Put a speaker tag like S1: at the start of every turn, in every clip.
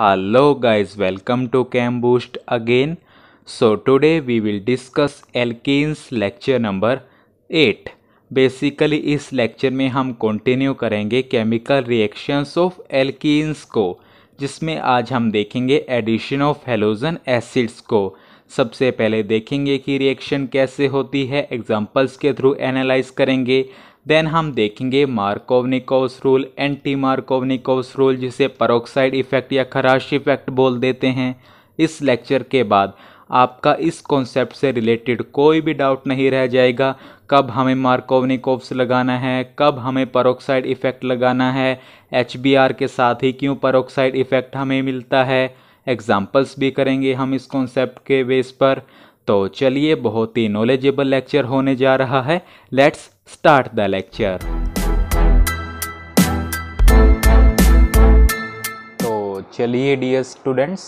S1: hello guys welcome to chem boost again so today we will discuss alkenes lecture number eight basically इस lecture में हम continue करेंगे chemical reactions of alkenes को जिसमें आज हम देखेंगे एडिशन ऑफ हेलोजन एसिड्स को सबसे पहले देखेंगे कि रिएक्शन कैसे होती है एग्जांपल्स के थ्रू एनालाइज करेंगे देन हम देखेंगे Markovnikov's rule anti Markovnikov's rule जिसे परोक्साइड इफेक्ट या खराश इफेक्ट बोल देते हैं इस लेक्चर के बाद आपका इस कॉन्सेप्ट से रिलेटेड कोई भी डाउट नहीं रह जाएगा कब हमें मार्कोवनिकोव्स लगाना है कब हमें परोक्साइड इफेक्ट लगाना है एच के साथ ही क्यों परोक्साइड इफेक्ट हमें मिलता है एग्जाम्पल्स भी करेंगे हम इस कॉन्सेप्ट के बेस पर तो चलिए बहुत ही नॉलेजेबल लेक्चर होने जा रहा है लेट्स start the lecture. तो चलिए डियर स्टूडेंट्स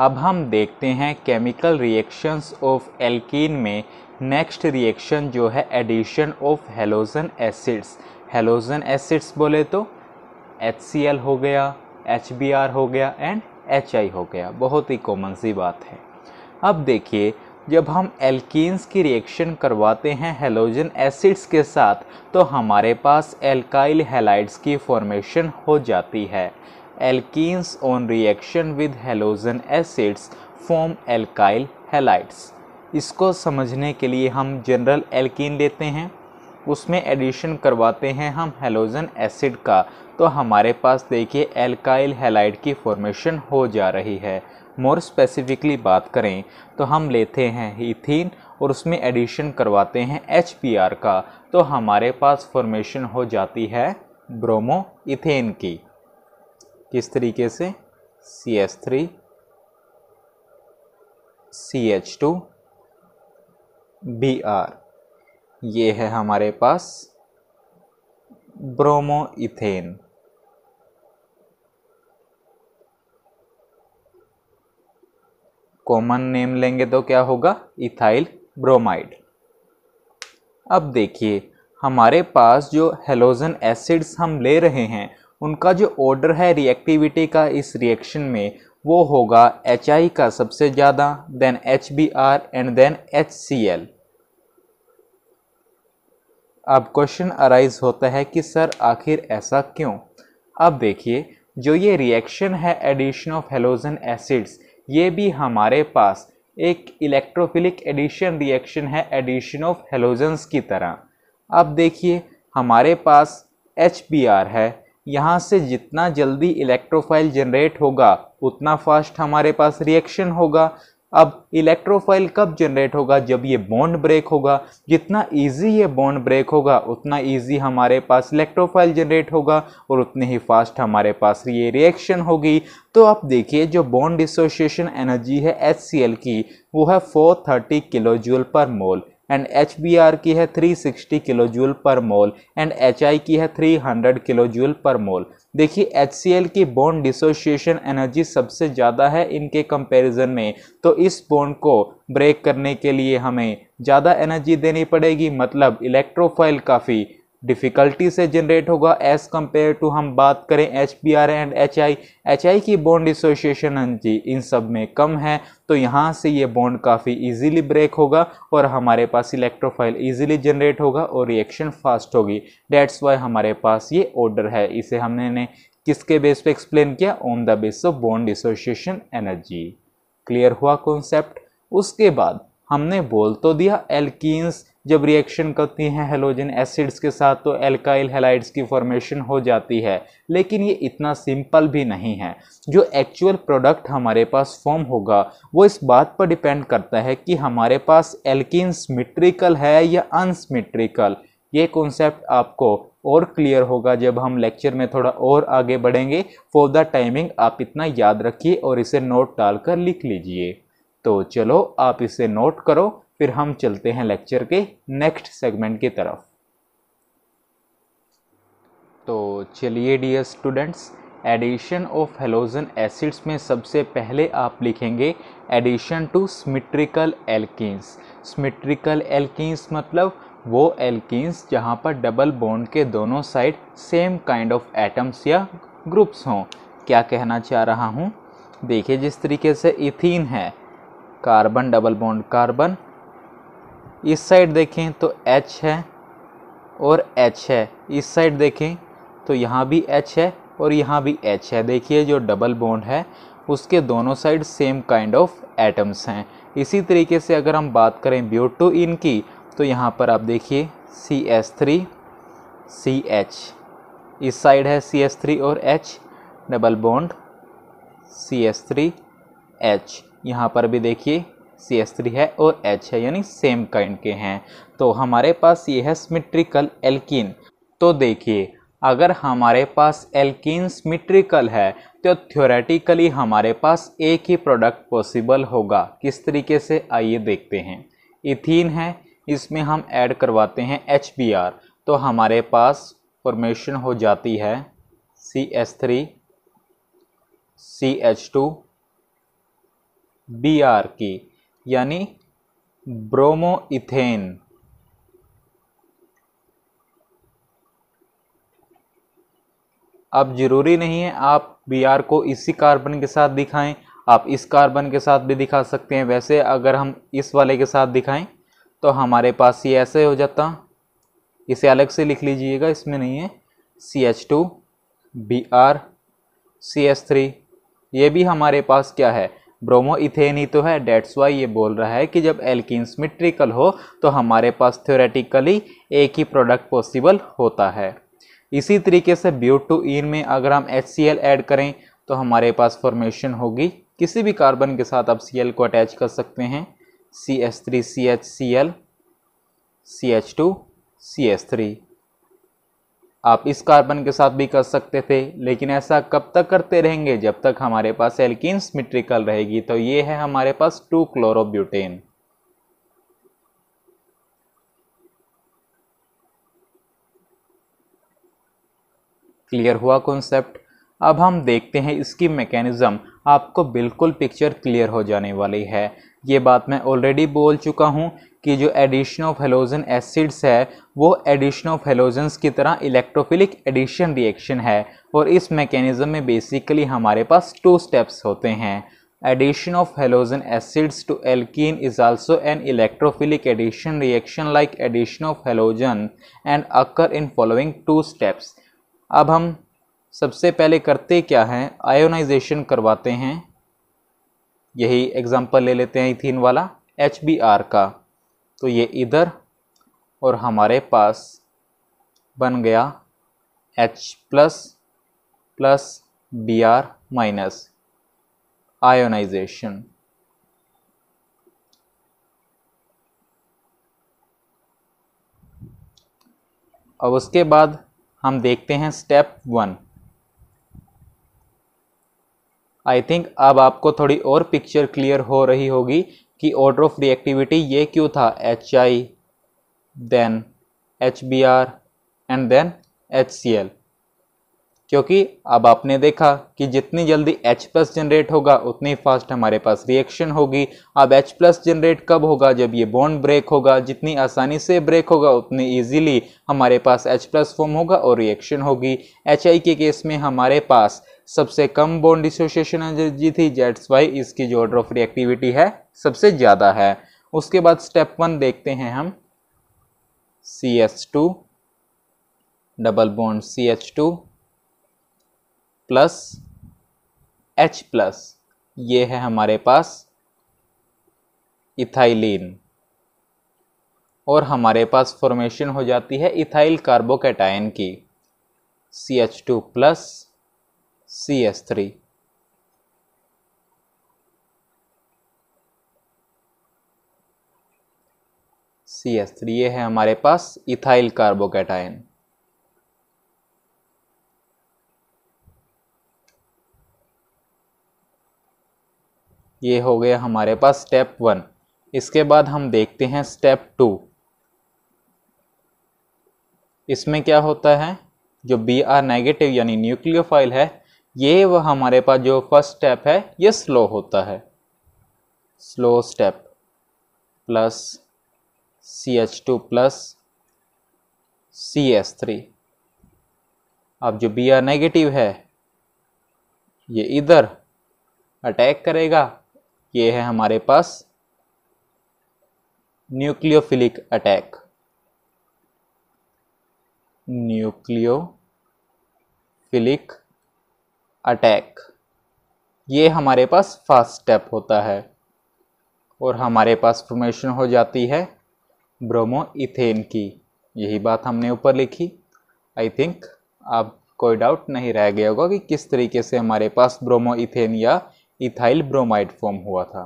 S1: अब हम देखते हैं केमिकल रिएक्शंस ऑफ एल्कीन में नेक्स्ट रिएक्शन जो है addition of halogen acids halogen acids बोले तो एच हो गया एच हो गया एंड एच हो गया बहुत ही कॉमन सी बात है अब देखिए जब हम एल्कीन्स की रिएक्शन करवाते हैं हेलोजन एसिड्स के साथ तो हमारे पास एल्काइल हेलाइड्स की फॉर्मेशन हो जाती है alkenes on reaction with halogen acids form alkyl halides इसको समझने के लिए हम जनरल एल्किन लेते हैं उसमें एडिशन करवाते हैं हम हेलोजन एसिड का तो हमारे पास देखिए एल्काइल हेलाइड की फॉर्मेशन हो जा रही है मोर स्पेसिफिकली बात करें तो हम लेते हैं इथिन और उसमें एडिशन करवाते हैं एच का तो हमारे पास फॉर्मेशन हो जाती है ब्रोमो इथेन की किस तरीके से C S three C H two B R ये है हमारे पास ब्रोमो इथेन कॉमन नेम लेंगे तो क्या होगा इथाइल ब्रोमाइड अब देखिए हमारे पास जो हेलोजन एसिड्स हम ले रहे हैं उनका जो ऑर्डर है रिएक्टिविटी का इस रिएक्शन में वो होगा एच का सबसे ज़्यादा then H and then H अब क्वेश्चन अराइज होता है कि सर आखिर ऐसा क्यों अब देखिए जो ये रिएक्शन है एडिशन ऑफ हेलोजन एसिड्स ये भी हमारे पास एक इलेक्ट्रोफिलिक एडिशन रिएक्शन है एडिशन ऑफ हेलोजन्स की तरह अब देखिए हमारे पास एच है यहाँ से जितना जल्दी इलेक्ट्रोफाइल जनरेट होगा उतना फास्ट हमारे पास रिएक्शन होगा अब इलेक्ट्रोफाइल कब जनरेट होगा जब ये बॉन्ड ब्रेक होगा जितना इजी ये बॉन्ड ब्रेक होगा उतना इजी हमारे पास इलेक्ट्रोफाइल जनरेट होगा और उतने ही फास्ट हमारे पास ये रिएक्शन होगी तो आप देखिए जो बॉन्ड डिसोशिएशन एनर्जी है एच की वो है 430 kilo joule per mole and H की है 360 kilo joule per mole and H की है 300 किलो जूल पर मोल देखिए एच की बॉन्ड डिसोशिएशन एनर्जी सबसे ज़्यादा है इनके कंपैरिजन में तो इस बॉन्ड को ब्रेक करने के लिए हमें ज़्यादा एनर्जी देनी पड़ेगी मतलब इलेक्ट्रोफाइल काफ़ी डिफ़िकल्टी से जनरेट होगा एज़ कम्पेयर टू हम बात करें H P R and H I H I की बॉन्ड एसोसिएशन एनर्जी इन सब में कम है तो यहाँ से ये बॉन्ड काफ़ी इजीली ब्रेक होगा और हमारे पास इलेक्ट्रोफाइल इजीली जनरेट होगा और रिएक्शन फास्ट होगी डेट्स वाई हमारे पास ये ऑर्डर है इसे हमने ने किसके बेस पे एक्सप्लेन किया on the base of bond association energy clear हुआ कॉन्सेप्ट उसके बाद हमने बोल तो दिया एल्किस जब रिएक्शन करती हैं हेलोजन एसिड्स के साथ तो एल्काइल हेलाइड्स की फॉर्मेशन हो जाती है लेकिन ये इतना सिंपल भी नहीं है जो एक्चुअल प्रोडक्ट हमारे पास फॉर्म होगा वो इस बात पर डिपेंड करता है कि हमारे पास एल्किन सिमेट्रिकल है या अनसिमेट्रिकल ये कॉन्सेप्ट आपको और क्लियर होगा जब हम लेक्चर में थोड़ा और आगे बढ़ेंगे फॉर द टाइमिंग आप इतना याद रखिए और इसे नोट डालकर लिख लीजिए तो चलो आप इसे नोट करो फिर हम चलते हैं लेक्चर के नेक्स्ट सेगमेंट की तरफ तो चलिए dear students addition of halogen acids में सबसे पहले आप लिखेंगे एडिशन टू स्मिट्रिकल एल्किस स्मिट्रिकल एल्किस मतलब वो एल्किन्स जहाँ पर डबल बॉन्ड के दोनों side same kind of atoms या ग्रुप्स हों क्या कहना चाह रहा हूँ देखिए जिस तरीके से इथीन है कार्बन डबल बॉन्ड कार्बन इस साइड देखें तो एच है और एच है इस साइड देखें तो यहाँ भी एच है और यहाँ भी एच है देखिए जो डबल बॉन्ड है उसके दोनों side same kind of atoms हैं इसी तरीके से अगर हम बात करें ब्यूटो इन की तो यहाँ पर आप देखिए C S three C H इस साइड है सी एस थ्री और H double bond C S three H यहाँ पर भी देखिए सी एस थ्री है और एच है यानी सेम काइंड के हैं तो हमारे पास ये है सिमेट्रिकल एल्किन तो देखिए अगर हमारे पास एल्किन सिमेट्रिकल है तो थ्योरेटिकली हमारे पास एक ही प्रोडक्ट पॉसिबल होगा किस तरीके से आइए देखते हैं इथीन है इसमें हम ऐड करवाते हैं एच बी आर तो हमारे पास फॉर्मेशन हो जाती है C S three C H two B R की यानी ब्रोमो इथेन अब ज़रूरी नहीं है आप बी आर को इसी कार्बन के साथ दिखाएं आप इस कार्बन के साथ भी दिखा सकते हैं वैसे अगर हम इस वाले के साथ दिखाएं तो हमारे पास ये ऐसे हो जाता इसे अलग से लिख लीजिएगा इसमें नहीं है C H two B R C S three ये भी हमारे पास क्या है ब्रोमो इथेन ही तो है डेट्स वाई ये बोल रहा है कि जब एल्किन मिट्रिकल हो तो हमारे पास थ्योरेटिकली एक ही प्रोडक्ट पॉसिबल होता है इसी तरीके से ब्यूट टू इन में अगर हम एच सी एल ऐड करें तो हमारे पास फॉर्मेशन होगी किसी भी कार्बन के साथ आप सी एल को अटैच कर सकते हैं C H three C H C L C H two C H three आप इस कार्बन के साथ भी कर सकते थे लेकिन ऐसा कब तक करते रहेंगे जब तक हमारे पास एल्किन्स मिट्रिकल रहेगी तो ये है हमारे पास टू क्लोरोब्यूटेन क्लियर हुआ कॉन्सेप्ट अब हम देखते हैं इसकी मैकेनिज़्म आपको बिल्कुल पिक्चर क्लियर हो जाने वाली है ये बात मैं ऑलरेडी बोल चुका हूँ कि जो एडिशन ऑफ हेलोजन एसिड्स है वो एडिशन ऑफ हेलोजन्स की तरह इलेक्ट्रोफिलिक एडिशन रिएक्शन है और इस मैकेनिज़्म में बेसिकली हमारे पास टू स्टेप्स होते हैं addition of halogen acids to alkene is also an electrophilic addition reaction like addition of halogen and occur in following two steps अब हम सबसे पहले करते क्या हैं आयोनाइजेशन करवाते हैं यही एग्जांपल ले लेते हैं इथिन वाला एच का तो ये इधर और हमारे पास बन गया H plus plus B R minus ionization अब उसके बाद हम देखते हैं स्टेप वन आई थिंक अब आपको थोड़ी और पिक्चर क्लियर हो रही होगी कि ऑर्डर ऑफ रिएक्टिविटी ये क्यों था H I then H B R and then H C L क्योंकि अब आपने देखा कि जितनी जल्दी H प्लस जनरेट होगा उतनी फास्ट हमारे पास रिएक्शन होगी अब H प्लस जनरेट कब होगा जब ये बॉन्ड ब्रेक होगा जितनी आसानी से ब्रेक होगा उतनी इजीली हमारे पास H प्लस फॉर्म होगा और रिएक्शन होगी एच के केस में हमारे पास सबसे कम बॉन्ड डिसोसिएशन एनर्जी थी जेट्स वाई इसकी जो ऑर्डर ऑफ रिएक्टिविटी है सबसे ज़्यादा है उसके बाद स्टेप वन देखते हैं हम C H two double bond C H two plus H plus ये है हमारे पास इथाइलिन और हमारे पास फॉर्मेशन हो जाती है इथाइल कार्बोकेटाइन की C H two plus three C S three ये है हमारे पास इथाइल कार्बोकेटाइन ये हो गया हमारे पास स्टेप वन इसके बाद हम देखते हैं स्टेप टू इसमें क्या होता है जो बी आर नेगेटिव यानी न्यूक्लियोफाइल है ये वह हमारे पास जो फर्स्ट स्टेप है ये स्लो होता है slow step plus C H two plus C S three अब जो बी आर नेगेटिव है ये इधर अटैक करेगा ये है हमारे पास न्यूक्लियोफिलिक अटैक न्यूक्लियोफिलिक अटैक ये हमारे पास फर्स्ट स्टेप होता है और हमारे पास फॉर्मेशन हो जाती है ब्रोमो इथेन की यही बात हमने ऊपर लिखी आई थिंक आप कोई डाउट नहीं रह गया होगा कि किस तरीके से हमारे पास ब्रोमो इथेन या इथाइल ब्रोमाइड फॉर्म हुआ था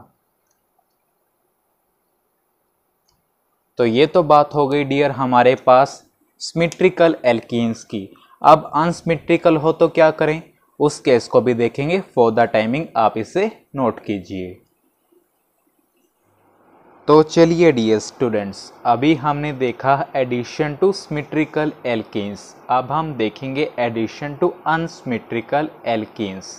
S1: तो ये तो बात हो गई डियर हमारे पास सिमेट्रिकल एल्कीन्स की अब अनसिमेट्रिकल हो तो क्या करें उस केस को भी देखेंगे फॉर द टाइमिंग आप इसे नोट कीजिए तो चलिए डी स्टूडेंट्स अभी हमने देखा एडिशन टू सिमेट्रिकल एल्किन्स अब हम देखेंगे एडिशन टू अनसिमेट्रिकल एल्किन्स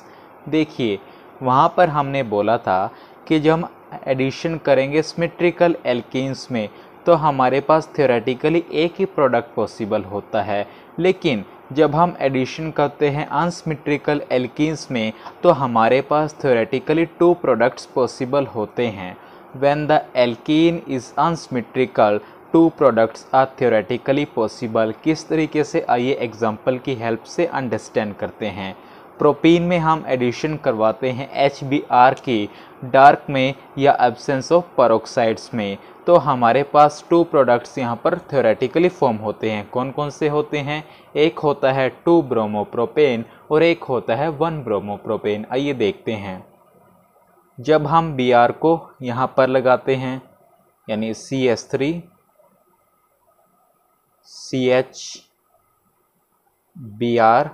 S1: देखिए वहाँ पर हमने बोला था कि जब हम एडिशन करेंगे सिमेट्रिकल एल्किन्स में तो हमारे पास थियोरेटिकली एक ही प्रोडक्ट पॉसिबल होता है लेकिन जब हम एडिशन करते हैं अनसमिट्रिकल एल्किस में तो हमारे पास थ्योरेटिकली टू प्रोडक्ट्स पॉसिबल होते हैं when the alkene is unsymmetrical two products are theoretically possible किस तरीके से आइए एग्जाम्पल की हेल्प से अंडरस्टैंड करते हैं प्रोपीन में हम एडिशन करवाते हैं एच बी आर की डार्क में या एब्सेंस ऑफ परोक्साइड्स में तो हमारे पास टू प्रोडक्ट्स यहाँ पर थ्योरेटिकली फॉर्म होते हैं कौन कौन से होते हैं एक होता है टू ब्रोमोप्रोपेन और एक होता है वन ब्रोमोप्रोपेन आइए देखते हैं जब हम बी आर को यहाँ पर लगाते हैं यानी C S three C H B R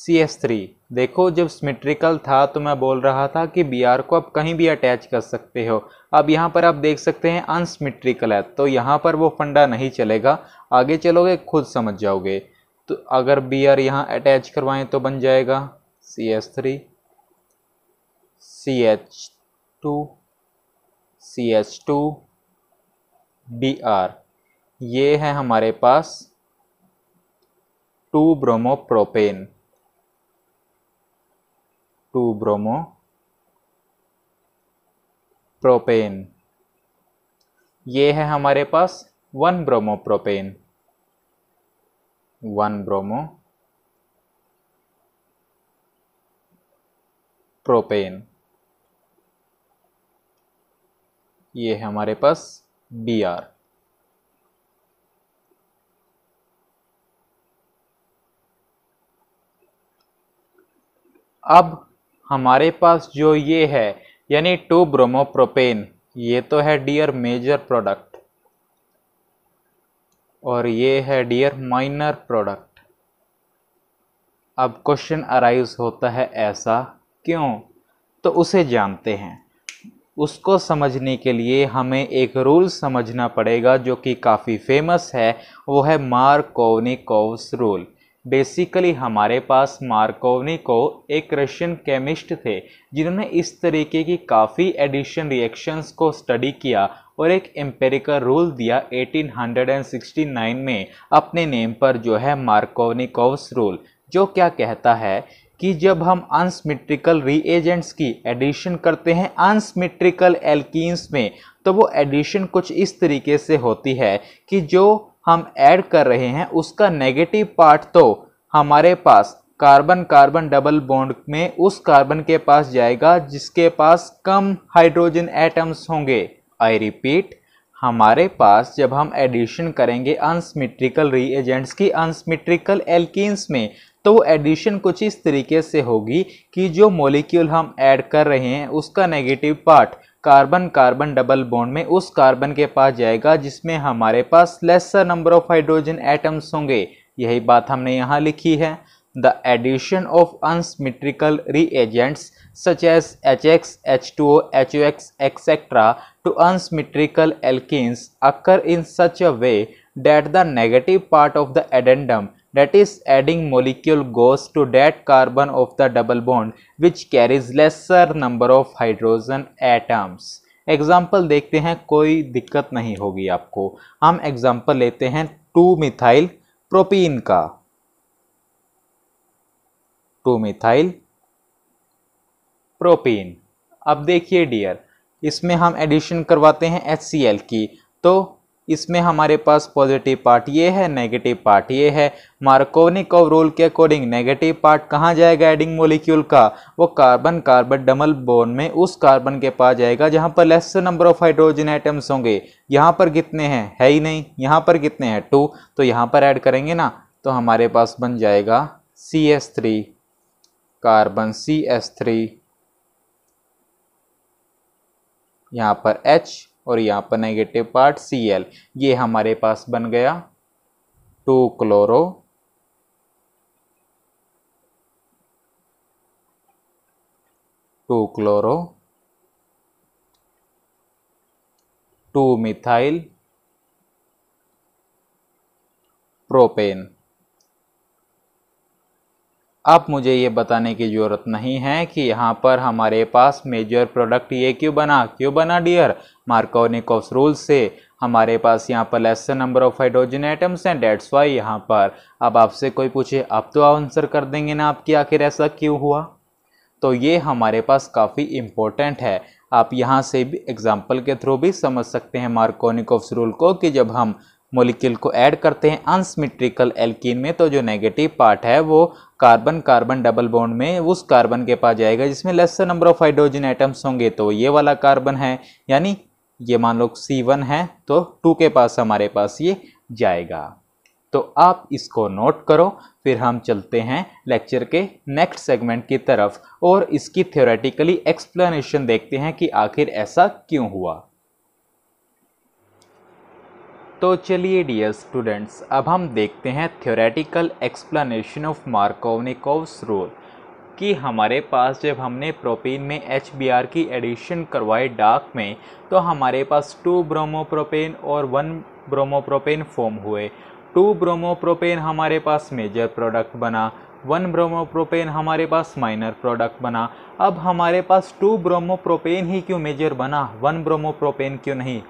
S1: C S three देखो जब सिमेट्रिकल था तो मैं बोल रहा था कि बी आर को आप कहीं भी अटैच कर सकते हो अब यहाँ पर आप देख सकते हैं अनसिमेट्रिकल है तो यहाँ पर वो फंडा नहीं चलेगा आगे चलोगे खुद समझ जाओगे तो अगर बी आर यहाँ अटैच करवाएं तो बन जाएगा C S three C H two C H two B R ये है हमारे पास टू ब्रोमोप्रोपेन 2 bromo प्रोपेन ये है हमारे पास one bromo propane one bromo propane ये है हमारे पास बी आर अब हमारे पास जो ये है यानी टू ब्रोमोप्रोपेन ये तो है डियर मेजर प्रोडक्ट और ये है डियर माइनर प्रोडक्ट अब क्वेश्चन अराइज होता है ऐसा क्यों तो उसे जानते हैं उसको समझने के लिए हमें एक रूल समझना पड़ेगा जो कि काफ़ी फेमस है वो है मार्कोवनिकोव्स रूल बेसिकली हमारे पास मार्कोवनी को एक रशियन केमिस्ट थे जिन्होंने इस तरीके की काफ़ी एडिशन रिएक्शंस को स्टडी किया और एक एम्पेरिकल रूल दिया 1869 में अपने नेम पर जो है मार्कोवनिकोव्स रूल जो क्या कहता है कि जब हम अनसमिट्रिकल रीएजेंट्स की एडिशन करते हैं अनसमिट्रिकल एल्किस में तो वो एडिशन कुछ इस तरीके से होती है कि जो हम ऐड कर रहे हैं उसका नेगेटिव पार्ट तो हमारे पास कार्बन कार्बन डबल बॉन्ड में उस कार्बन के पास जाएगा जिसके पास कम हाइड्रोजन एटम्स होंगे आई रिपीट हमारे पास जब हम एडिशन करेंगे अनसमिट्रिकल रीएजेंट्स की अनसमिट्रिकल एल्किन्स में तो वो एडिशन कुछ इस तरीके से होगी कि जो मॉलिक्यूल हम ऐड कर रहे हैं उसका negative part carbon carbon double bond में उस कार्बन के पास जाएगा जिसमें हमारे पास lesser number of hydrogen atoms होंगे यही बात हमने यहाँ लिखी है the addition of unsymmetrical reagents to O H O X etcetera to unsymmetrical एल्किस occur in such a way that the negative part of the addendum that is adding molecule goes to that carbon of the double bond which carries lesser number of hydrogen atoms example देखते हैं कोई दिक्कत नहीं होगी आपको हम example लेते हैं टू मिथाइल प्रोपीन का टू मिथाइल प्रोपीन अब देखिए डियर इसमें हम एडिशन करवाते हैं एच की तो इसमें हमारे पास पॉजिटिव पार्ट ये है नेगेटिव पार्ट ये है ऑफ रूल के अकॉर्डिंग नेगेटिव पार्ट कहाँ जाएगा एडिंग मोलिक्यूल का वो कार्बन कार्बन डबल बोन में उस कार्बन के पास जाएगा जहाँ पर less number of hydrogen atoms होंगे यहाँ पर कितने हैं है ही नहीं यहाँ पर कितने हैं टू तो यहाँ पर ऐड करेंगे ना तो हमारे पास बन जाएगा C S three carbon C S three यहाँ पर एच और यहाँ पर नेगेटिव पार्ट सी एल ये हमारे पास बन गया two chloro two chloro two methyl propane अब मुझे ये बताने की ज़रूरत नहीं है कि यहाँ पर हमारे पास मेजर प्रोडक्ट ये क्यों बना क्यों बना डियर मार्कोनिकोस रूल से हमारे पास यहाँ पर lesser number of hydrogen atoms हैं डेट्स वाई यहाँ पर अब आपसे कोई पूछे अब तो आंसर कर देंगे ना आपकी आखिर ऐसा क्यों हुआ तो ये हमारे पास काफ़ी इम्पोर्टेंट है आप यहाँ से भी एग्जाम्पल के थ्रू भी समझ सकते हैं मार्कोनिकोव्स रूल को कि जब हम मोलिक्यूल को ऐड करते हैं अनसमिट्रिकल एल्किन में तो जो नेगेटिव पार्ट है वो कार्बन कार्बन डबल बॉन्ड में उस कार्बन के पास जाएगा जिसमें lesser number of hydrogen atoms होंगे तो ये वाला कार्बन है यानी ये मान लो सी वन है तो टू के पास हमारे पास ये जाएगा तो आप इसको नोट करो फिर हम चलते हैं लेक्चर के नेक्स्ट सेगमेंट की तरफ और इसकी थ्योरेटिकली एक्सप्लेनेशन देखते हैं कि आखिर ऐसा क्यों हुआ तो चलिए डियर स्टूडेंट्स अब हम देखते हैं theoretical explanation of Markovnikov's rule कि हमारे पास जब हमने प्रोपेन में एच की एडिशन करवाई डार्क में तो हमारे पास टू ब्रोमोप्रोपेन और वन ब्रोमोप्रोपेन फॉर्म हुए टू ब्रोमोप्रोपेन हमारे पास मेजर प्रोडक्ट बना वन ब्रोमोप्रोपेन हमारे पास माइनर प्रोडक्ट बना अब हमारे पास टू ब्रोमोप्रोपेन ही क्यों मेजर बना वन ब्रोमोप्रोपेन क्यों नहीं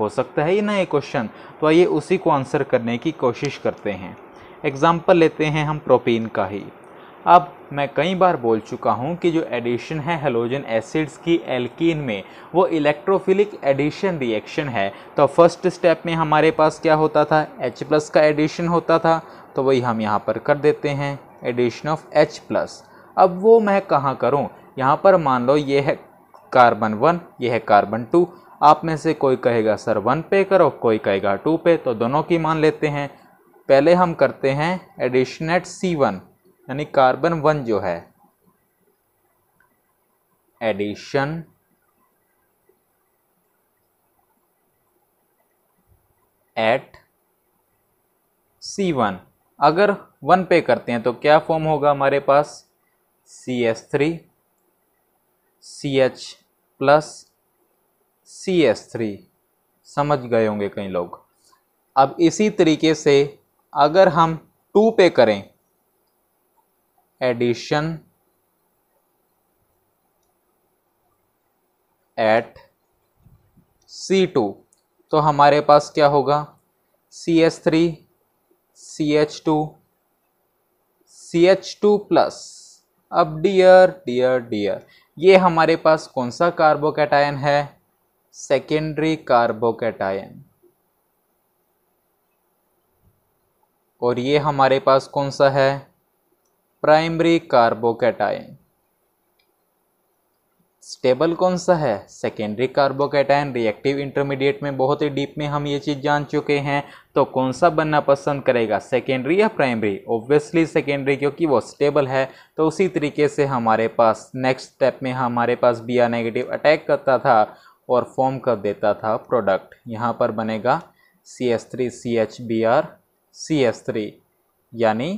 S1: हो सकता है ये नए क्वेश्चन तो आइए उसी को आंसर करने की कोशिश करते हैं एग्ज़ाम्पल लेते हैं हम प्रोटीन का ही अब मैं कई बार बोल चुका हूँ कि जो एडिशन है हेलोजन एसिड्स की एल्कीन में वो इलेक्ट्रोफिलिक एडिशन रिएक्शन है तो फर्स्ट स्टेप में हमारे पास क्या होता था H प्लस का एडिशन होता था तो वही हम यहाँ पर कर देते हैं एडिशन ऑफ H प्लस अब वो मैं कहाँ करूँ यहाँ पर मान लो ये है कार्बन वन ये है कार्बन टू आप में से कोई कहेगा सर वन पे करो कोई कहेगा टू पे तो दोनों की मान लेते हैं पहले हम करते हैं एडिशनेट सी वन यानी कार्बन वन जो है एडिशन एट सी वन अगर वन पे करते हैं तो क्या फॉर्म होगा हमारे पास C S three C H plus C S three समझ गए होंगे कई लोग अब इसी तरीके से अगर हम टू पे करें एडिशन एट सी टू तो हमारे पास क्या होगा C S three C H two C H two plus अब डियर डियर डियर ये हमारे पास कौन सा कार्बोकेटाइन है सेकेंडरी कार्बोकेटायन और ये हमारे पास कौन सा है प्राइमरी कार्बोकेटायन स्टेबल कौन सा है सेकेंडरी कार्बोकेटायन रिएक्टिव इंटरमीडिएट में बहुत ही डीप में हम ये चीज़ जान चुके हैं तो कौन सा बनना पसंद करेगा सेकेंडरी या प्राइमरी ओब्वियसली सेकेंडरी क्योंकि वो स्टेबल है तो उसी तरीके से हमारे पास नेक्स्ट स्टेप में हमारे पास बी नेगेटिव अटैक करता था और फॉर्म कर देता था प्रोडक्ट यहाँ पर बनेगा C S three C H B R C S three यानी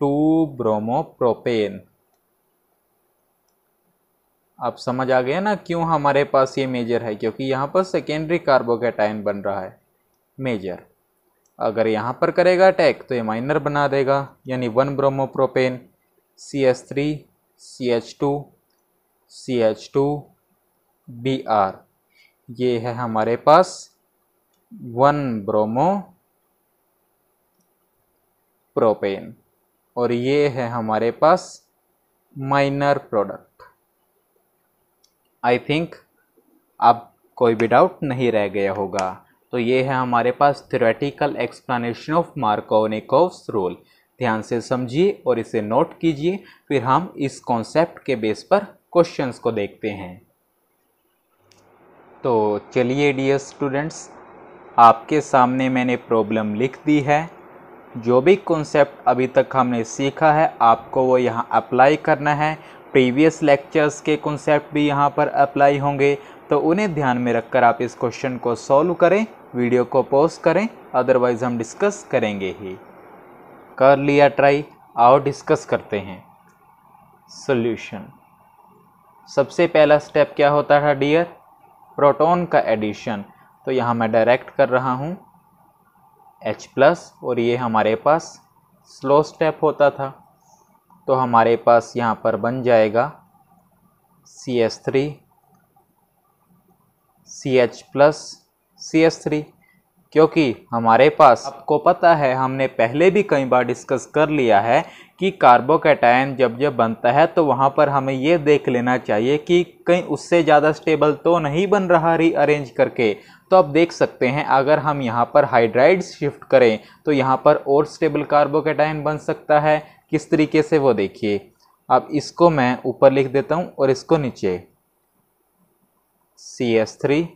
S1: टू ब्रोमो प्रोपेन आप समझ आ गए ना क्यों हमारे पास ये मेजर है क्योंकि यहाँ पर सेकेंडरी कार्बोकेटाइन बन रहा है मेजर अगर यहाँ पर करेगा अटैक तो ये माइनर बना देगा यानी one bromopropane C S three C H two C H two B R ये है हमारे पास वन ब्रोमो प्रोपेन और ये है हमारे पास माइनर प्रोडक्ट आई थिंक अब कोई भी डाउट नहीं रह गया होगा तो ये है हमारे पास theoretical explanation of Markovnikov's rule ध्यान से समझिए और इसे नोट कीजिए फिर हम इस कॉन्सेप्ट के बेस पर क्वेश्चंस को देखते हैं तो चलिए डियर स्टूडेंट्स आपके सामने मैंने प्रॉब्लम लिख दी है जो भी कॉन्सेप्ट अभी तक हमने सीखा है आपको वो यहाँ अप्लाई करना है प्रीवियस लेक्चर्स के कॉन्सेप्ट भी यहाँ पर अप्लाई होंगे तो उन्हें ध्यान में रखकर आप इस क्वेश्चन को सॉल्व करें वीडियो को पॉज करें अदरवाइज़ हम डिस्कस करेंगे ही कर लिया ट्राई आओ डिस्कस करते हैं सॉल्यूशन सबसे पहला स्टेप क्या होता है डियर प्रोटॉन का एडिशन तो यहाँ मैं डायरेक्ट कर रहा हूँ H प्लस और ये हमारे पास स्लो स्टेप होता था तो हमारे पास यहाँ पर बन जाएगा C S three C H plus C S three क्योंकि हमारे पास आपको पता है हमने पहले भी कई बार डिस्कस कर लिया है कि कार्बोकेटाइन जब जब बनता है तो वहाँ पर हमें ये देख लेना चाहिए कि कहीं उससे ज़्यादा स्टेबल तो नहीं बन रहा रीअरेंज करके तो आप देख सकते हैं अगर हम यहाँ पर हाइड्राइड शिफ्ट करें तो यहाँ पर और स्टेबल कार्बोकेटाइन बन सकता है किस तरीके से वो देखिए अब इसको मैं ऊपर लिख देता हूँ और इसको नीचे सी एस थ्री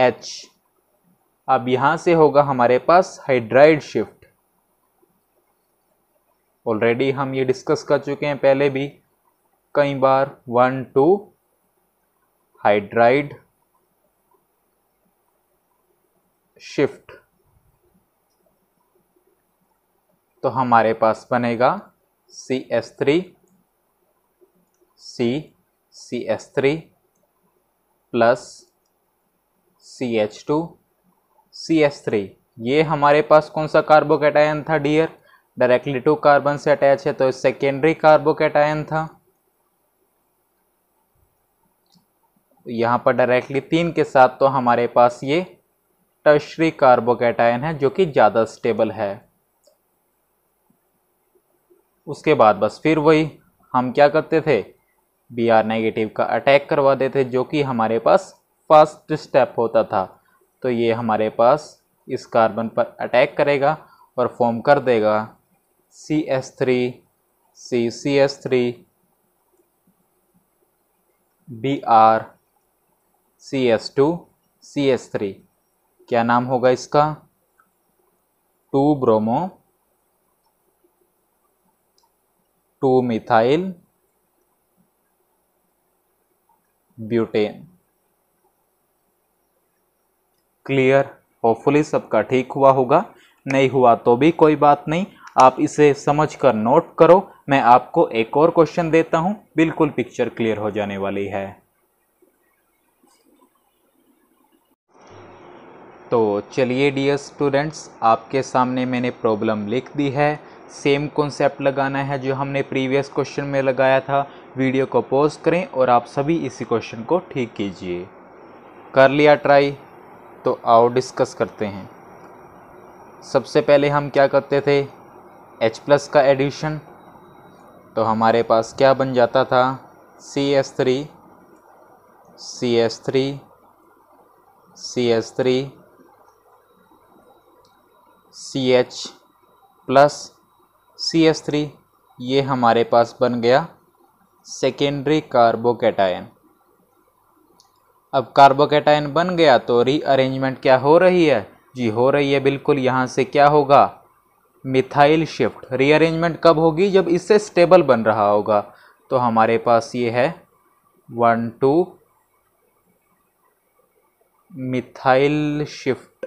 S1: एच अब यहां से होगा हमारे पास हाइड्राइड शिफ्ट ऑलरेडी हम ये डिस्कस कर चुके हैं पहले भी कई बार वन टू हाइड्राइड शिफ्ट तो हमारे पास बनेगा C S three C C S three plus C H two C S three ये हमारे पास कौन सा कार्बोकेटायन था डियर डायरेक्टली टू कार्बन से अटैच है तो सेकेंडरी कार्बोकेटायन था यहाँ पर डायरेक्टली तीन के साथ तो हमारे पास ये टर्शरी कार्बोकेटायन है जो कि ज़्यादा स्टेबल है उसके बाद बस फिर वही हम क्या करते थे बी आर नेगेटिव का अटैक करवा देते जो कि हमारे पास फर्स्ट स्टेप होता था तो ये हमारे पास इस कार्बन पर अटैक करेगा और फॉर्म कर देगा C S three C C S three B R C S two C S three क्या नाम होगा इसका two bromo two methyl butane clear hopefully सबका ठीक हुआ होगा नहीं हुआ तो भी कोई बात नहीं आप इसे समझ कर नोट करो मैं आपको एक और क्वेश्चन देता हूं बिल्कुल पिक्चर क्लियर हो जाने वाली है तो चलिए डियर स्टूडेंट्स आपके सामने मैंने प्रॉब्लम लिख दी है सेम कॉन्सेप्ट लगाना है जो हमने प्रीवियस क्वेश्चन में लगाया था वीडियो को पॉज करें और आप सभी इसी क्वेश्चन को ठीक कीजिए कर लिया ट्राई तो आओ डिस्कस करते हैं सबसे पहले हम क्या करते थे एच प्लस का एडिशन तो हमारे पास क्या बन जाता था C S three C S three C S three C H plus C S three ये हमारे पास बन गया सेकेंडरी कार्बोकेटायन अब कार्बोकेटाइन बन गया तो रीअरेंजमेंट क्या हो रही है जी हो रही है बिल्कुल यहाँ से क्या होगा मिथाइल शिफ्ट रीअरेंजमेंट कब होगी जब इससे स्टेबल बन रहा होगा तो हमारे पास ये है वन टू मिथाइल शिफ्ट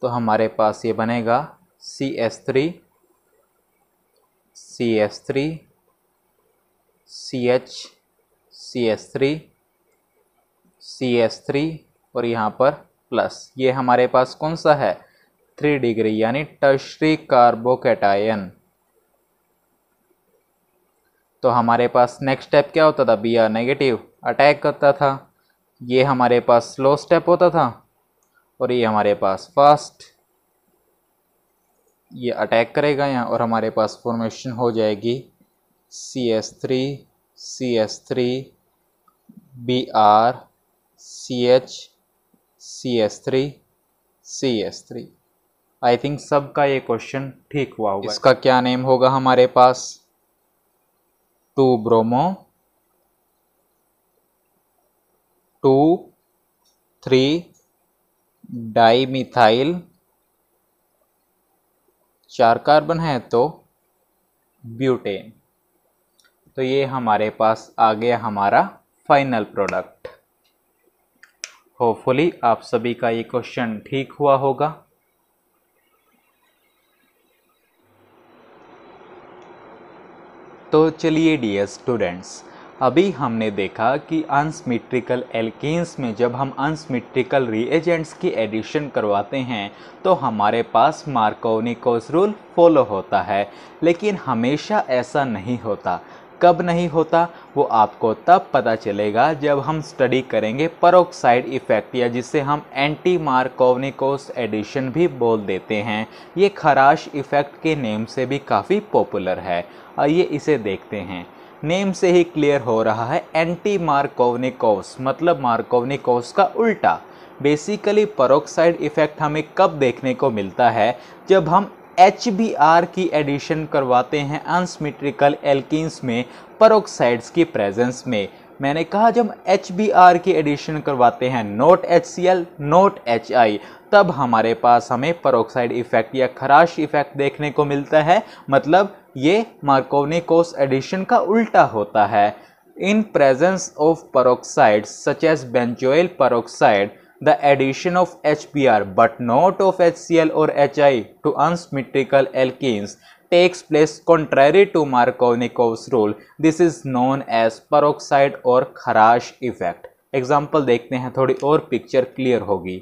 S1: तो हमारे पास ये बनेगा C S three C S three C H C S three C S three और यहाँ पर प्लस ये हमारे पास कौन सा है थ्री डिग्री यानी टर्शरी कार्बोकेटायन तो हमारे पास नेक्स्ट स्टेप क्या होता था बी आर नेगेटिव अटैक करता था ये हमारे पास स्लो स्टेप होता था और ये हमारे पास फास्ट ये अटैक करेगा यहाँ और हमारे पास फॉर्मेशन हो जाएगी C S three C S three B R C C H S three C S three I think सबका ये क्वेश्चन ठीक हुआ होगा इसका क्या नेम होगा हमारे पास two bromo two three methyl चार कार्बन है तो ब्यूटेन तो ये हमारे पास आ गया हमारा फाइनल प्रोडक्ट होपफुली आप सभी का ये क्वेश्चन ठीक हुआ होगा तो चलिए डियर स्टूडेंट्स अभी हमने देखा कि अनसमिट्रिकल एल्केन्स में जब हम अनसमिट्रिकल रिएजेंट्स की एडिशन करवाते हैं तो हमारे पास मार्कोनिकोस रूल फॉलो होता है लेकिन हमेशा ऐसा नहीं होता कब नहीं होता वो आपको तब पता चलेगा जब हम स्टडी करेंगे परोक्साइड इफ़ेक्ट या जिसे हम एंटी मार्कोवनिकोस एडिशन भी बोल देते हैं ये खराश इफ़ेक्ट के नेम से भी काफ़ी पॉपुलर है आइए इसे देखते हैं नेम से ही क्लियर हो रहा है एंटी मार्कोवनिकोस मतलब मार्कोवनिकोस का उल्टा बेसिकली परोक्साइड इफ़ेक्ट हमें कब देखने को मिलता है जब हम एच की एडिशन करवाते हैं अनसमिट्रिकल एल्किस में परोक्साइड्स की प्रेजेंस में मैंने कहा जब एच की एडिशन करवाते हैं not H C L not H I तब हमारे पास हमें परोक्साइड इफेक्ट या खराश इफेक्ट देखने को मिलता है मतलब ये मार्कोनिकोस एडिशन का उल्टा होता है in presence of peroxide such as benzoyl peroxide the addition of HBr but not of HCl or HI to unsymmetrical alkenes takes place contrary to Markovnikov's rule. This is known as peroxide or kharash effect. Example देखते हैं थोड़ी और picture clear होगी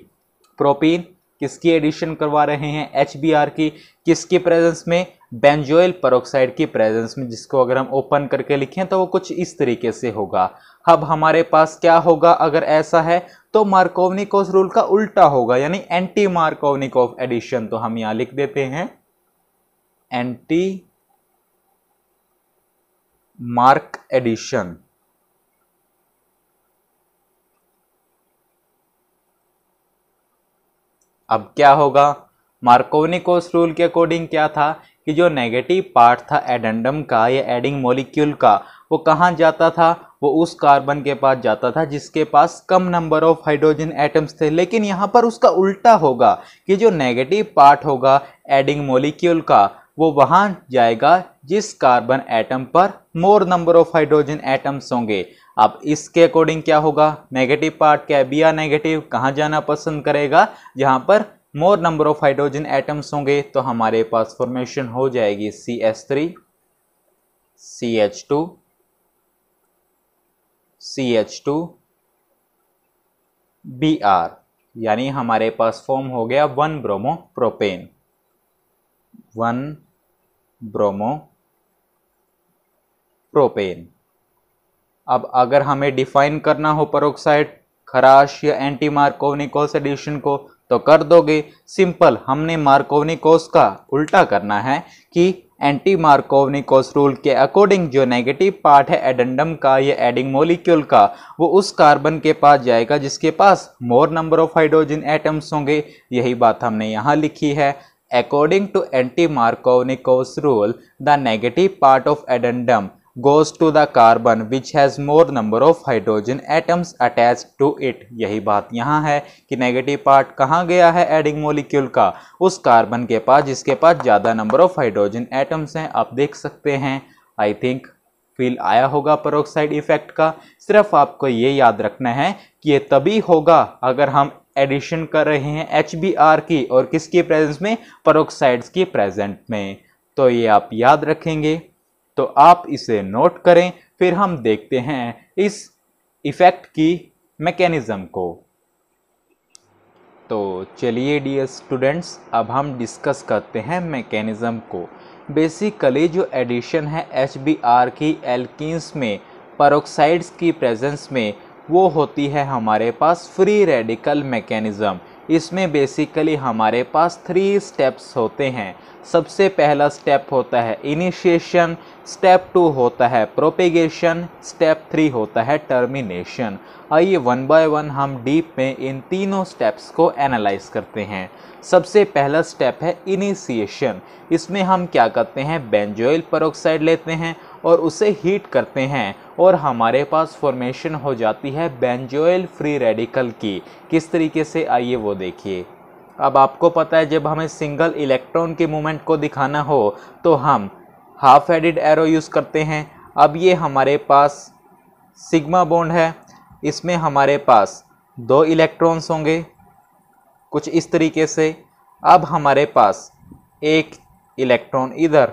S1: propene किसकी addition करवा रहे हैं H B R की किसकी प्रेजेंस में बेंजोइल परोक्साइड की प्रेजेंस में जिसको अगर हम ओपन करके लिखें तो वो कुछ इस तरीके से होगा अब हमारे पास क्या होगा अगर ऐसा है तो मार्कोवनिकोस रूल का उल्टा होगा यानी एंटी मार्कोवनिकोव एडिशन तो हम यहां लिख देते हैं एंटी मार्क एडिशन अब क्या होगा मार्कोवनिकोस रूल के अकॉर्डिंग क्या था कि जो नेगेटिव पार्ट था एडेंडम का या एडिंग मॉलिक्यूल का वो कहाँ जाता था वो उस कार्बन के पास जाता था जिसके पास कम नंबर ऑफ हाइड्रोजन एटम्स थे लेकिन यहाँ पर उसका उल्टा होगा कि जो नेगेटिव पार्ट होगा एडिंग मोलिक्यूल का वो वहाँ जाएगा जिस कार्बन एटम पर more number of hydrogen atoms होंगे अब इसके अकॉर्डिंग क्या होगा नेगेटिव पार्ट क्या है बिया नेगेटिव कहाँ जाना पसंद करेगा जहाँ पर more number of hydrogen atoms होंगे तो हमारे पास फॉर्मेशन हो जाएगी C S three C H two C H two B R यानी हमारे पास फॉर्म हो गया one bromo propane one bromo propane अब अगर हमें डिफाइन करना हो परोक्साइड खराश या एंटी मार्कोवनिकोस एडिशन को तो कर दोगे सिंपल हमने मार्कोवनिकोस का उल्टा करना है कि एंटी मार्कोवनिकोस रूल के अकॉर्डिंग जो नेगेटिव पार्ट है एडेंडम का या एडिंग मोलिक्यूल का वो उस कार्बन के पास जाएगा जिसके पास more number of hydrogen atoms होंगे यही बात हमने यहाँ लिखी है according to anti Markovnikov's rule the negative part of addendum goes to the carbon which has more number of hydrogen atoms attached to it यही बात यहाँ है कि नेगेटिव पार्ट कहाँ गया है एडिंग मोलिक्यूल का उस कार्बन के पास जिसके पास ज़्यादा नंबर ऑफ हाइड्रोजन एटम्स हैं आप देख सकते हैं आई थिंक फील आया होगा परोक्साइड इफेक्ट का सिर्फ आपको ये याद रखना है कि ये तभी होगा अगर हम एडिशन कर रहे हैं एच की और किसकी प्रेजेंस में परोक्साइड्स की प्रेजेंट में तो ये आप याद रखेंगे तो आप इसे नोट करें फिर हम देखते हैं इस इफ़ेक्ट की मैकेनिज़्म को तो चलिए डियर स्टूडेंट्स अब हम डिस्कस करते हैं मैकेनिज़्म को बेसिकली जो एडिशन है एच की एल्किस में परोक्साइड्स की प्रेजेंस में वो होती है हमारे पास फ्री रेडिकल मैकेनिज़्म इसमें बेसिकली हमारे पास थ्री स्टेप्स होते हैं सबसे पहला स्टेप होता है इनिशिएशन स्टेप टू होता है प्रोपेगेशन स्टेप थ्री होता है टर्मिनेशन आइए वन बाय वन हम डीप में इन तीनों स्टेप्स को एनालाइज करते हैं सबसे पहला स्टेप है इनिशिएशन इसमें हम क्या करते हैं बेंजोइल परोक्साइड लेते हैं और उसे हीट करते हैं और हमारे पास फॉर्मेशन हो जाती है बेंजोइल फ्री रेडिकल की किस तरीके से आइए वो देखिए अब आपको पता है जब हमें सिंगल इलेक्ट्रॉन के मूवमेंट को दिखाना हो तो हम हाफ एडिड एरो यूज़ करते हैं अब ये हमारे पास सिग्मा बॉन्ड है इसमें हमारे पास दो इलेक्ट्रॉन्स होंगे कुछ इस तरीके से अब हमारे पास एक इलेक्ट्रॉन इधर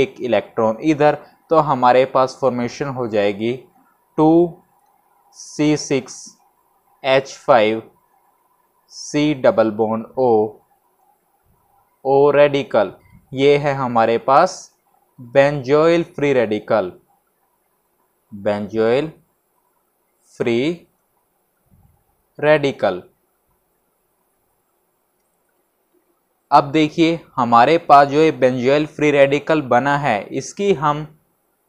S1: एक इलेक्ट्रॉन इधर तो हमारे पास फॉर्मेशन हो जाएगी two C six H five C double bond O O radical ये है हमारे पास benzoyl free radical benzoyl free radical अब देखिए हमारे पास जो ये बेंजोइल फ्री रेडिकल बना है इसकी हम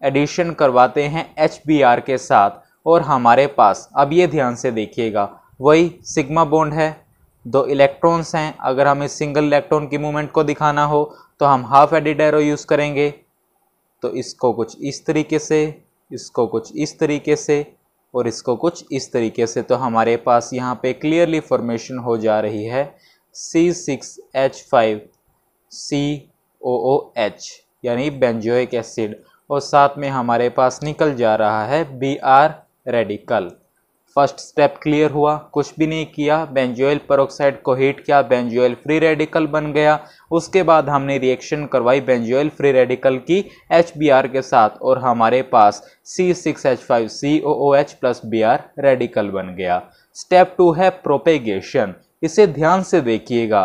S1: एडिशन करवाते हैं एच के साथ और हमारे पास अब ये ध्यान से देखिएगा वही सिग्मा बॉन्ड है दो इलेक्ट्रॉन्स हैं अगर हमें सिंगल इलेक्ट्रॉन की मूवमेंट को दिखाना हो तो हम हाफ एडिड एरो यूज़ करेंगे तो इसको कुछ इस तरीके से इसको कुछ इस तरीके से और इसको कुछ इस तरीके से तो हमारे पास यहाँ पे क्लियरली फॉर्मेशन हो जा रही है C six H five C O O H यानी बेंजोइक एसिड और साथ में हमारे पास निकल जा रहा है B R radical first step clear हुआ कुछ भी नहीं किया बेंजोइल परोक्साइड को हीट किया बेंजोइल फ्री रेडिकल बन गया उसके बाद हमने रिएक्शन करवाई बेंजोइल फ्री रेडिकल की एच के साथ और हमारे पास C six H five C O O H plus B R radical बन गया स्टेप टू है प्रोपेगेशन इसे ध्यान से देखिएगा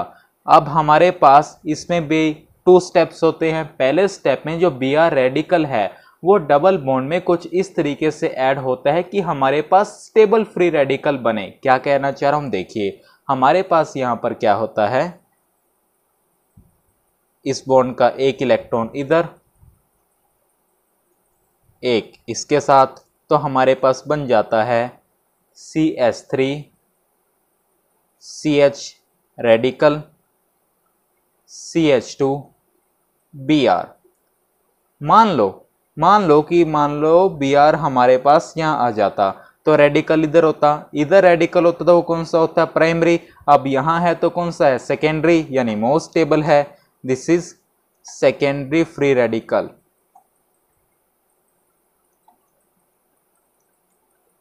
S1: अब हमारे पास इसमें भी टू स्टेप्स होते हैं पहले स्टेप में जो बी आर रेडिकल है वो डबल बॉन्ड में कुछ इस तरीके से ऐड होता है कि हमारे पास स्टेबल फ्री रेडिकल बने क्या कहना चाह रहा हूँ देखिए हमारे पास यहाँ पर क्या होता है इस बॉन्ड का एक इलेक्ट्रॉन इधर एक इसके साथ तो हमारे पास बन जाता है C S three C H radical C H two B R मान लो मान लो कि मान लो बी आर हमारे पास यहाँ आ जाता तो रेडिकल इधर होता इधर रेडिकल होता तो वो कौन सा होता है प्राइमरी अब यहाँ है तो कौन सा है सेकेंडरी यानी मोस्ट स्टेबल है this is secondary free radical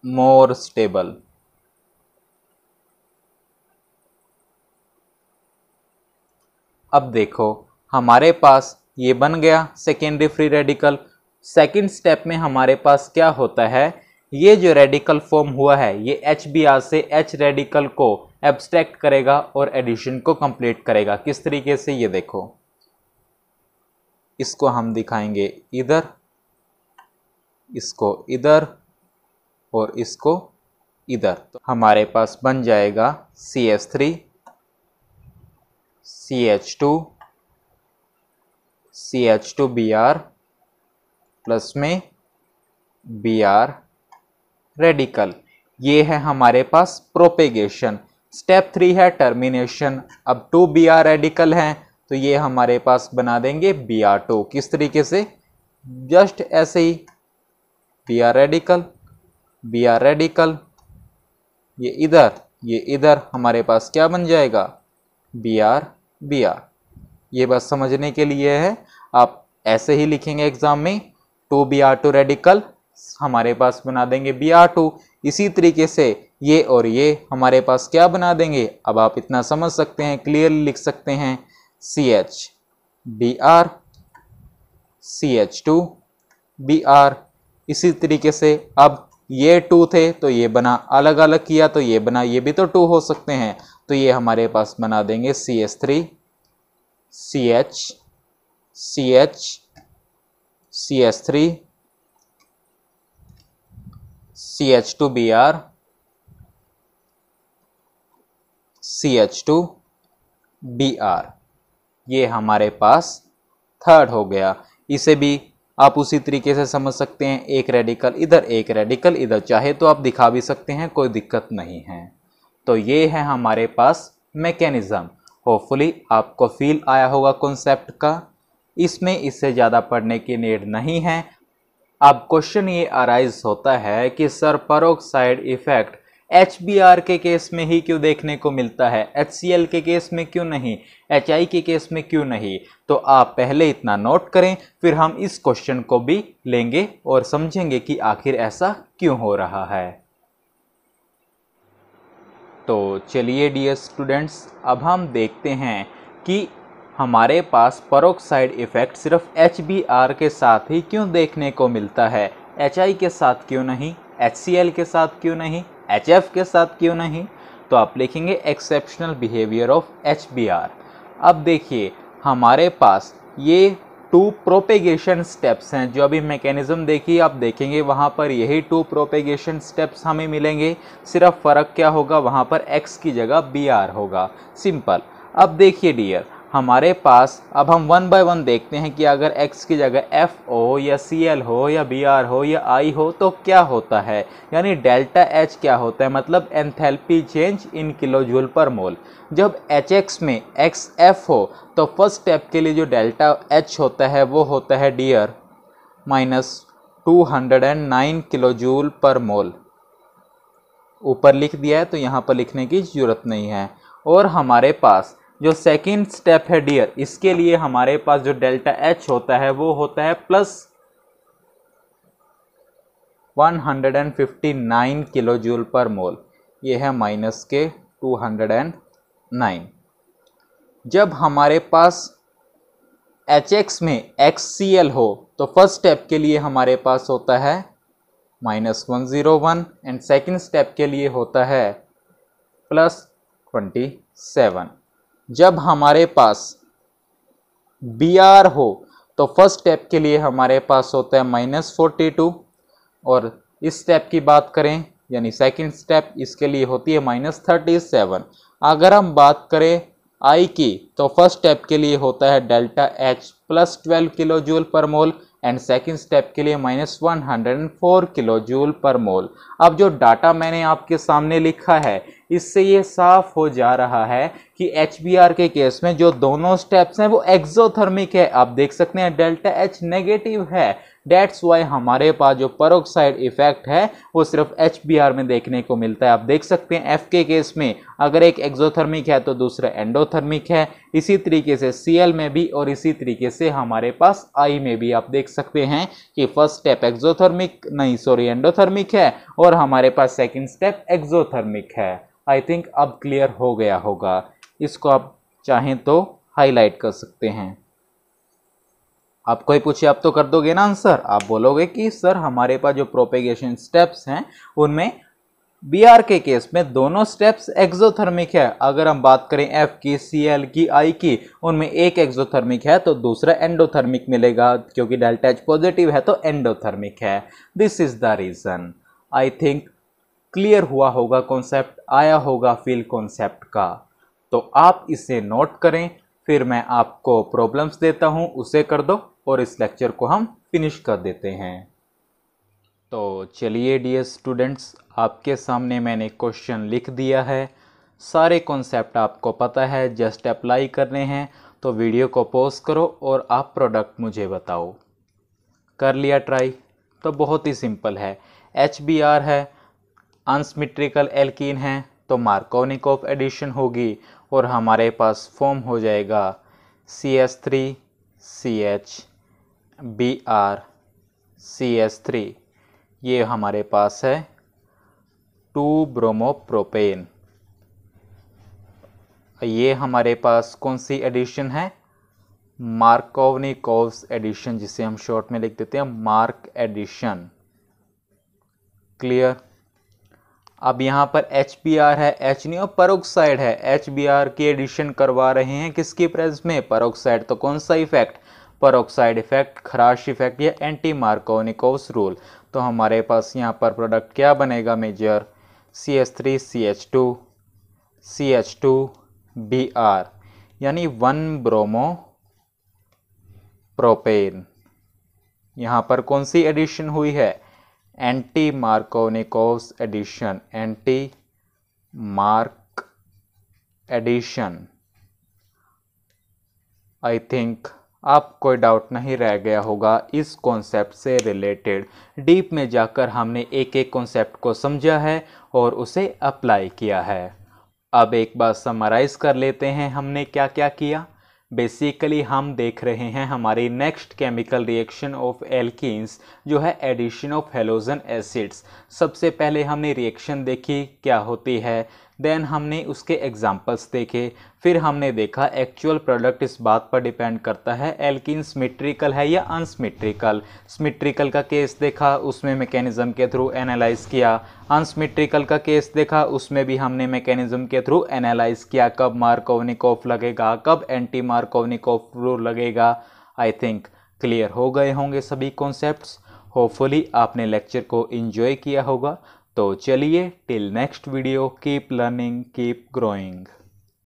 S1: more stable अब देखो हमारे पास ये बन गया secondary free radical second step में हमारे पास क्या होता है ये जो रेडिकल फॉर्म हुआ है ये एच बी आर से एच रेडिकल को एब्स्ट्रैक्ट करेगा और एडिशन को कंप्लीट करेगा किस तरीके से ये देखो इसको हम दिखाएंगे इधर इसको इधर और इसको इधर तो हमारे पास बन जाएगा C S three C H two C H two B R plus में बी आर रेडिकल ये है हमारे पास प्रोपेगेशन स्टेप थ्री है टर्मिनेशन अब टू बी आर रेडिकल हैं तो ये हमारे पास बना देंगे बी आर टू किस तरीके से जस्ट ऐसे ही B R radical B R radical ये इधर ये इधर हमारे पास क्या बन जाएगा बी आर बी आर ये बस समझने के लिए है आप ऐसे ही लिखेंगे एग्जाम में two B R two radical हमारे पास बना देंगे बी आर टू इसी तरीके से ये और ये हमारे पास क्या बना देंगे अब आप इतना समझ सकते हैं क्लियरली लिख सकते हैं C H B R C H two B R इसी तरीके से अब ये टू थे तो ये बना अलग अलग किया तो ये बना ये भी तो टू हो सकते हैं तो ये हमारे पास बना देंगे C S three C H C C C C H H three two B R H two B R ये हमारे पास थर्ड हो गया इसे भी आप उसी तरीके से समझ सकते हैं एक रेडिकल इधर एक रेडिकल इधर चाहे तो आप दिखा भी सकते हैं कोई दिक्कत नहीं है तो ये है हमारे पास मैकेनिज़्म होपफुली आपको फील आया होगा कॉन्सेप्ट का इसमें इससे ज़्यादा पढ़ने की नीड नहीं है अब क्वेश्चन ये अराइज होता है कि सर परोक्साइड इफेक्ट एच के केस में ही क्यों देखने को मिलता है एच के केस में क्यों नहीं एच के केस में क्यों नहीं तो आप पहले इतना नोट करें फिर हम इस क्वेश्चन को भी लेंगे और समझेंगे कि आखिर ऐसा क्यों हो रहा है तो चलिए डियर स्टूडेंट्स अब हम देखते हैं कि हमारे पास परोक्साइड इफ़ेक्ट सिर्फ एच के साथ ही क्यों देखने को मिलता है एच के साथ क्यों नहीं एच के साथ क्यों नहीं एच के साथ क्यों नहीं तो आप लिखेंगे एक्सेप्शनल बिहेवियर ऑफ एच अब देखिए हमारे पास ये टू प्रोपेगेशन स्टेप्स हैं जो अभी मैकेनिज़्म देखिए आप देखेंगे वहाँ पर यही टू प्रोपेगेशन स्टेप्स हमें मिलेंगे सिर्फ फ़र्क क्या होगा वहाँ पर एक्स की जगह बी आर होगा सिंपल अब देखिए डियर हमारे पास अब हम वन बाय वन देखते हैं कि अगर x की जगह एफ ओ या सी एल हो या बी आर हो या आई हो तो क्या होता है यानी डेल्टा एच क्या होता है मतलब enthalpy change in kilo joule per mole जब एच एक्स में एक्स एफ हो तो फर्स्ट स्टेप के लिए जो डेल्टा एच होता है वो होता है dear minus two hundred and nine kilo joule per mole ऊपर लिख दिया है तो यहाँ पर लिखने की ज़रूरत नहीं है और हमारे पास जो सेकेंड स्टेप है डियर इसके लिए हमारे पास जो डेल्टा एच होता है वो होता है प्लस 159 किलो जूल पर मोल ये है माइनस के 209 जब हमारे पास एच एक्स में एक्स सी एल हो तो फर्स्ट स्टेप के लिए हमारे पास होता है minus one zero one and second step के लिए होता है प्लस ट्वेंटी सेवन जब हमारे पास बी आर हो तो फर्स्ट स्टेप के लिए हमारे पास होता है माइनस फोर्टी टू और इस स्टेप की बात करें यानी सेकंड स्टेप इसके लिए होती है माइनस थर्टी सेवन अगर हम बात करें आई की तो फर्स्ट स्टेप के लिए होता है delta H plus twelve kilo joule per mole and second step के लिए minus one hundred and four kilo joule per mole अब जो डाटा मैंने आपके सामने लिखा है इससे ये साफ हो जा रहा है कि एच के केस में जो दोनों स्टेप्स हैं वो एक्जोथर्मिक है आप देख सकते हैं डेल्टा एच नेगेटिव है डेट्स वाई हमारे पास जो परोक्साइड इफेक्ट है वो सिर्फ एच में देखने को मिलता है आप देख सकते हैं एफ के केस में अगर एक एक्जोथर्मिक है तो दूसरा एंडोथर्मिक है इसी तरीके से सी में भी और इसी तरीके से हमारे पास आई में भी आप देख सकते हैं कि फर्स्ट स्टेप एक्जोथर्मिक नहीं सॉरी एंडोथर्मिक है और हमारे पास सेकंड स्टेप एक्जोथर्मिक है आई थिंक अब क्लियर हो गया होगा इसको आप चाहें तो हाईलाइट कर सकते हैं आप कोई पूछे आप तो कर दोगे ना आंसर आप बोलोगे कि सर हमारे पास जो प्रोपेगेशन स्टेप्स हैं उनमें बी आर के केस में दोनों स्टेप्स एक्जोथर्मिक है अगर हम बात करें एफ की सी एल की आई की उनमें एक एक्जोथर्मिक है तो दूसरा एंडोथर्मिक मिलेगा क्योंकि डेल्टा एच पॉजिटिव है तो एंडोथर्मिक है this is the reason I think clear हुआ होगा कॉन्सेप्ट आया होगा फील कॉन्सेप्ट का तो आप इसे नोट करें फिर मैं आपको प्रॉब्लम्स देता हूं उसे कर दो और इस लेक्चर को हम फिनिश कर देते हैं तो चलिए डियर स्टूडेंट्स आपके सामने मैंने क्वेश्चन लिख दिया है सारे कॉन्सेप्ट आपको पता है जस्ट अप्लाई करने हैं तो वीडियो को पॉज करो और आप प्रोडक्ट मुझे बताओ कर लिया ट्राई तो बहुत ही सिंपल है एच बी आर है अनसमिट्रिकल एल्किन है तो ऑफ एडिशन होगी और हमारे पास फॉर्म हो जाएगा C S three C H B R C S three ये हमारे पास है टू ब्रोमोप्रोपेन ये हमारे पास कौन सी एडिशन है मार्कोवनिकोव्स एडिशन जिसे हम शॉर्ट में लिख देते हैं मार्क एडिशन क्लियर अब यहाँ पर एच पी आर है एच और परोक्साइड है एच बी आर की एडिशन करवा रहे हैं किसकी प्रेस में परोक्साइड तो कौन सा effect peroxide effect Kharasch effect या एंटी मार्कोनिकोस रूल तो हमारे पास यहाँ पर प्रोडक्ट क्या बनेगा major C H three C H two C H two B R यानी वन ब्रोमो प्रोपेन यहाँ पर कौन सी एडिशन हुई है anti Markovnikov's addition anti mark addition I think आप कोई डाउट नहीं रह गया होगा इस कॉन्सेप्ट से रिलेटेड डीप में जाकर हमने एक एक कॉन्सेप्ट को समझा है और उसे अप्लाई किया है अब एक बार समराइज़ कर लेते हैं हमने क्या क्या किया बेसिकली हम देख रहे हैं हमारी नेक्स्ट केमिकल रिएक्शन ऑफ एल्किस जो है एडिशन ऑफ हेलोजन एसिड्स सबसे पहले हमने रिएक्शन देखी क्या होती है देन हमने उसके एग्जाम्पल्स देखे फिर हमने देखा एक्चुअल प्रोडक्ट इस बात पर डिपेंड करता है एल्किन स्मिट्रिकल है या अनस्मिट्रिकल स्मिट्रिकल का केस देखा उसमें मैकेनिज्म के थ्रू एनालाइज किया अनस्मिट्रिकल का केस देखा उसमें भी हमने मैकेनिज्म के थ्रू एनालाइज किया कब ऑफ लगेगा कब एंटी ऑफ थ्रू लगेगा आई थिंक क्लियर हो गए होंगे सभी कॉन्सेप्ट होपफुली आपने लेक्चर को इन्जॉय किया होगा तो चलिए till next video keep learning keep growing